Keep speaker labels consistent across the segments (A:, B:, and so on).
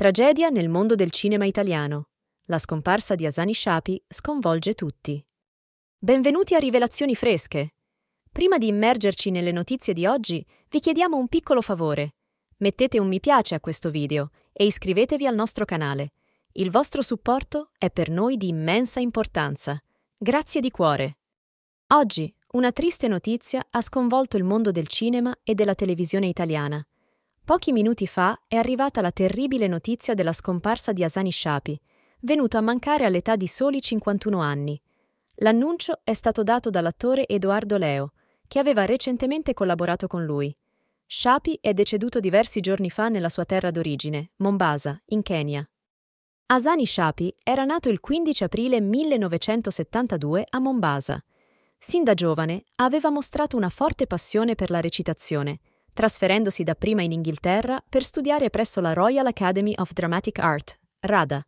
A: Tragedia nel mondo del cinema italiano. La scomparsa di Asani Shapi sconvolge tutti. Benvenuti a Rivelazioni Fresche. Prima di immergerci nelle notizie di oggi, vi chiediamo un piccolo favore. Mettete un mi piace a questo video e iscrivetevi al nostro canale. Il vostro supporto è per noi di immensa importanza. Grazie di cuore. Oggi una triste notizia ha sconvolto il mondo del cinema e della televisione italiana. Pochi minuti fa è arrivata la terribile notizia della scomparsa di Asani Shapi, venuto a mancare all'età di soli 51 anni. L'annuncio è stato dato dall'attore Edoardo Leo, che aveva recentemente collaborato con lui. Shapi è deceduto diversi giorni fa nella sua terra d'origine, Mombasa, in Kenya. Asani Shapi era nato il 15 aprile 1972 a Mombasa. Sin da giovane aveva mostrato una forte passione per la recitazione trasferendosi dapprima in Inghilterra per studiare presso la Royal Academy of Dramatic Art, RADA.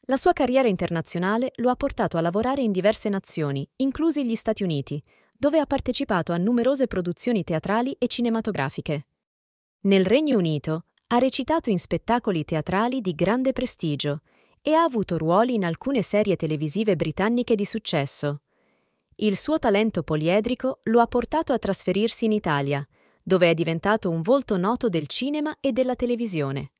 A: La sua carriera internazionale lo ha portato a lavorare in diverse nazioni, inclusi gli Stati Uniti, dove ha partecipato a numerose produzioni teatrali e cinematografiche. Nel Regno Unito ha recitato in spettacoli teatrali di grande prestigio e ha avuto ruoli in alcune serie televisive britanniche di successo. Il suo talento poliedrico lo ha portato a trasferirsi in Italia, dove è diventato un volto noto del cinema e della televisione.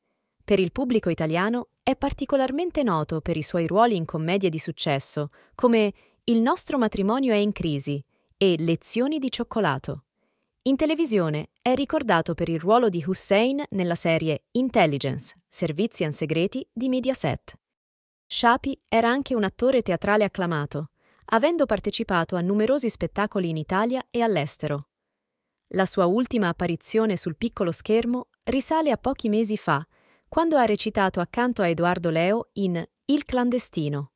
A: Per il pubblico italiano è particolarmente noto per i suoi ruoli in commedie di successo, come Il nostro matrimonio è in crisi e Lezioni di cioccolato. In televisione è ricordato per il ruolo di Hussein nella serie Intelligence, Servizi Segreti di Mediaset. Shapi era anche un attore teatrale acclamato, avendo partecipato a numerosi spettacoli in Italia e all'estero. La sua ultima apparizione sul piccolo schermo risale a pochi mesi fa, quando ha recitato accanto a Edoardo Leo in Il clandestino.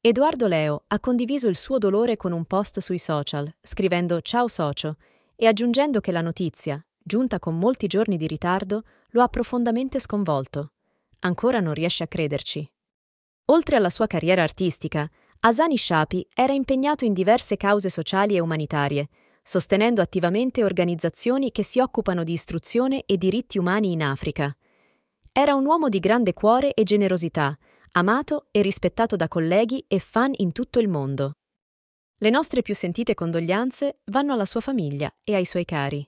A: Edoardo Leo ha condiviso il suo dolore con un post sui social, scrivendo Ciao socio e aggiungendo che la notizia, giunta con molti giorni di ritardo, lo ha profondamente sconvolto. Ancora non riesce a crederci. Oltre alla sua carriera artistica, Asani Shapi era impegnato in diverse cause sociali e umanitarie, sostenendo attivamente organizzazioni che si occupano di istruzione e diritti umani in Africa. Era un uomo di grande cuore e generosità, amato e rispettato da colleghi e fan in tutto il mondo. Le nostre più sentite condoglianze vanno alla sua famiglia e ai suoi cari.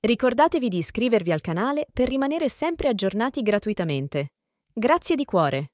A: Ricordatevi di iscrivervi al canale per rimanere sempre aggiornati gratuitamente. Grazie di cuore!